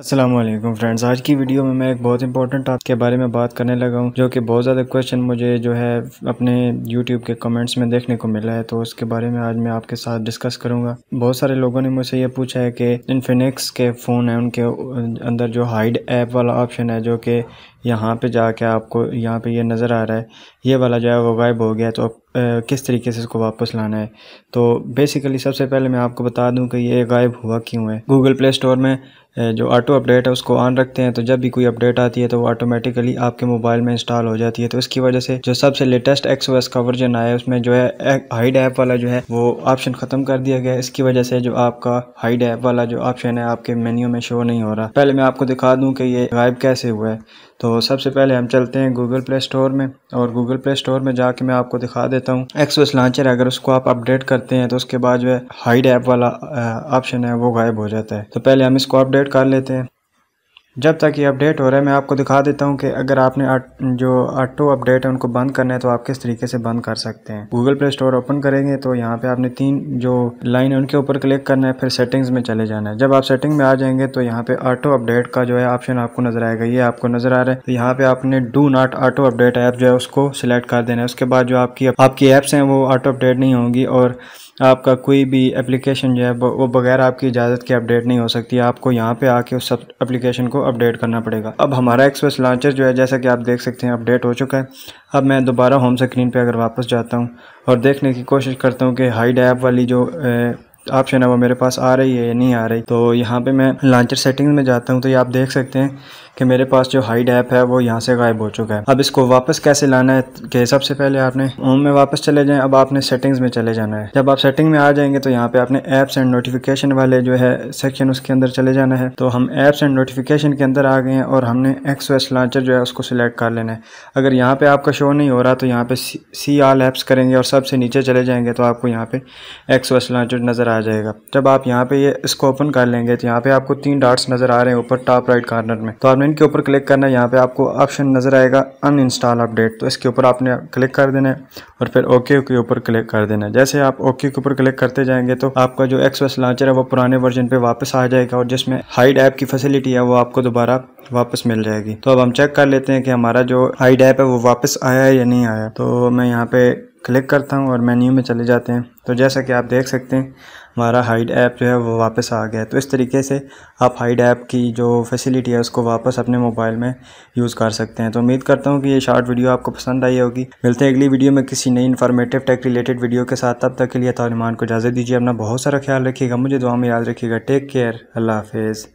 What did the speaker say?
Aslam friends आज की video में मैं एक बहुत इंपॉर्टेंट टॉपिक के बारे में बात करने लगा हूँ जो कि बहुत ज़्यादा क्वेश्चन मुझे जो है अपने यूट्यूब के कमेंट्स में देखने को मिला है तो उसके बारे में आज मैं आपके साथ डिस्कस करूँगा बहुत सारे लोगों ने मुझसे ये पूछा है कि इन्फिनिक्स के फ़ोन हैं उनके अंदर जो हाइड ऐप वाला ऑप्शन है जो कि यहाँ पर जाके आपको यहाँ पर यह नज़र आ रहा है ये वाला जो है वो गायब हो गया तो किस तरीके से इसको वापस लाना है तो बेसिकली सबसे पहले मैं आपको बता दूं कि ये गायब हुआ क्यों है गूगल प्ले स्टोर में जो ऑटो अपडेट है उसको ऑन रखते हैं तो जब भी कोई अपडेट आती है तो वो ऑटोमेटिकली आपके मोबाइल में इंस्टॉल हो जाती है तो इसकी वजह से जो सबसे लेटेस्ट एक्स का वर्जन आया उसमें जो है हाइड ऐप वाला जो है वो ऑप्शन ख़त्म कर दिया गया इसकी वजह से जो आपका हाइड ऐप वाला जो ऑप्शन है आपके मेन्यू में शो नहीं हो रहा पहले मैं आपको दिखा दूँ कि ये गायब कैसे हुआ है तो सबसे पहले हम चलते हैं गूगल प्ले स्टोर में और गूगल प्ले स्टोर में जाके मैं आपको दिखा देता हूँ एस लॉन्चर अगर उसको आप अपडेट करते हैं तो उसके बाद जो है हाइड ऐप वाला ऑप्शन है वो गायब हो जाता है तो पहले हम इसको अपडेट अपडेट कर लेते हैं जब तक ये अपडेट हो रहा है मैं आपको दिखा देता हूँ कि अगर आपने आट, जो ऑटो अपडेट है उनको बंद करना है तो आप किस तरीके से बंद कर सकते हैं गूगल प्ले स्टोर ओपन करेंगे तो यहाँ पे आपने तीन जो लाइन है उनके ऊपर क्लिक करना है फिर सेटिंग्स में चले जाना है जब आप सेटिंग में आ जाएंगे तो यहाँ पे ऑटो अपडेट का जो है ऑप्शन आपको नजर आएगा ये आपको नजर आ रहा है तो यहाँ पे आपने do not auto update app जो है उसको सिलेक्ट कर देना है उसके बाद जो आपकी आपकी एप्स हैं वो ऑटो अपडेट नहीं होंगी और आपका कोई भी एप्लीकेशन जो है वो बगैर आपकी इजाज़त के अपडेट नहीं हो सकती आपको यहाँ पे आके उस सब एप्लीकेशन को अपडेट करना पड़ेगा अब हमारा एक्सप्रेस लॉन्चर जो है जैसा कि आप देख सकते हैं अपडेट हो चुका है अब मैं दोबारा होम स्क्रीन पे अगर वापस जाता हूँ और देखने की कोशिश करता हूँ कि हाई डैप वाली जो ऑप्शन है वो मेरे पास आ रही है या नहीं आ रही तो यहाँ पर मैं लॉन्चर सेटिंग्स में जाता हूँ तो ये आप देख सकते हैं कि मेरे पास जो हाइड ऐप है वो यहाँ से गायब हो चुका है अब इसको वापस कैसे लाना है कि सबसे पहले आपने होम में वापस चले जाएँ अब आपने सेटिंग्स में चले जाना है जब आप सेटिंग में आ जाएंगे तो यहाँ पे आपने ऐप्स एंड नोटिफिकेशन वाले जो है सेक्शन उसके अंदर चले जाना है तो हम ऐप्स एंड नोटिफिकेशन के अंदर आ गए हैं और हमने एक्स वेस्ट लॉन्चर जो है उसको सिलेक्ट कर लेना है अगर यहाँ पे आपका शो नहीं हो रहा तो यहाँ पे सी आल ऐप्स करेंगे और सबसे नीचे चले जाएंगे तो आपको यहाँ पे एक्स वेस्ट लॉन्चर नज़र आ जाएगा जब आप यहाँ पे ये इसको ओपन कर लेंगे तो यहाँ पे आपको तीन डार्ट्स नज़र आ रहे हैं ऊपर टॉप राइट कार्नर में तो आप हमने के ऊपर क्लिक करना है यहाँ पे आपको ऑप्शन नज़र आएगा अनइंस्टॉल अपडेट तो इसके ऊपर आपने क्लिक कर देना है और फिर ओके के ऊपर क्लिक कर देना है जैसे आप ओके के ऊपर क्लिक करते जाएंगे तो आपका जो एक्सप्रेस लॉन्चर है वो पुराने वर्जन पे वापस आ जाएगा और जिसमें हाइड ऐप की फैसिलिटी है वो आपको दोबारा वापस मिल जाएगी तो अब हम चेक कर लेते हैं कि हमारा जो हाइड ऐप है वो वापस आया है या नहीं आया तो मैं यहाँ पे क्लिक करता हूँ और मेन्यू में चले जाते हैं तो जैसा कि आप देख सकते हैं हमारा हाइड ऐप जो है वो वापस आ गया तो इस तरीके से आप हाइड ऐप की जो फैसिलिटी है उसको वापस अपने मोबाइल में यूज़ कर सकते हैं तो उम्मीद करता हूँ कि ये शॉर्ट वीडियो आपको पसंद आई होगी मिलते हैं अगली वीडियो में किसी नई इन्फॉर्मेटिव टेक रिलेटेड वीडियो के साथ तब तक के लिए तालिमान को इजाज़त दीजिए अपना बहुत सारा ख्याल रखिएगा मुझे दुआ में याद रखिएगा टेक केयर अल्लाह हाफिज़